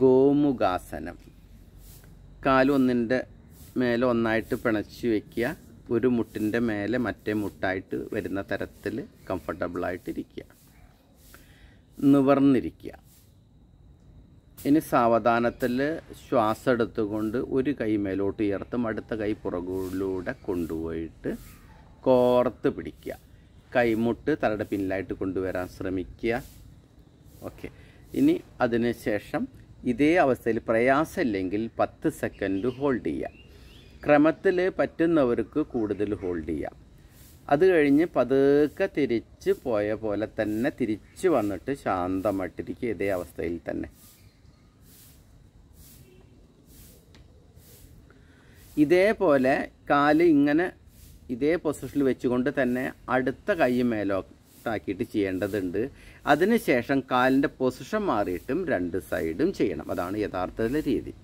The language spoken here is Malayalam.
ഗോമുഖാസനം കാലൊന്നിൻ്റെ മേലെ ഒന്നായിട്ട് പിണച്ചു വയ്ക്കുക ഒരു മുട്ടിൻ്റെ മേലെ മറ്റേ മുട്ടായിട്ട് വരുന്ന തരത്തിൽ കംഫർട്ടബിളായിട്ടിരിക്കുക ഇരിക്കുക നിവർന്നിരിക്കുക ഇനി സാവധാനത്തിൽ ശ്വാസം എടുത്തുകൊണ്ട് ഒരു കൈ മേലോട്ട് ഉയർത്തും അടുത്ത കൈ പുറകിലൂടെ കൊണ്ടുപോയിട്ട് കോർത്ത് പിടിക്കുക കൈമുട്ട് തലയുടെ പിന്നിലായിട്ട് കൊണ്ടുവരാൻ ശ്രമിക്കുക ഓക്കെ ഇനി അതിന് ശേഷം ഇതേ അവസ്ഥയിൽ പ്രയാസമില്ലെങ്കിൽ പത്ത് സെക്കൻഡ് ഹോൾഡ് ചെയ്യാം ക്രമത്തിൽ പറ്റുന്നവർക്ക് കൂടുതൽ ഹോൾഡ് ചെയ്യാം അത് കഴിഞ്ഞ് പതുക്കെ തിരിച്ച് പോയ പോലെ തന്നെ തിരിച്ച് വന്നിട്ട് ശാന്തമായിട്ടിരിക്കുക ഇതേ അവസ്ഥയിൽ തന്നെ ഇതേപോലെ കാല് ഇങ്ങനെ ഇതേ പൊസിഷനിൽ വെച്ചുകൊണ്ട് തന്നെ അടുത്ത കൈ മേലോ ആക്കിയിട്ട് ചെയ്യേണ്ടതുണ്ട് അതിനുശേഷം കാലിൻ്റെ പൊസിഷൻ മാറിയിട്ടും രണ്ട് സൈഡും ചെയ്യണം അതാണ് യഥാർത്ഥത്തിലെ രീതി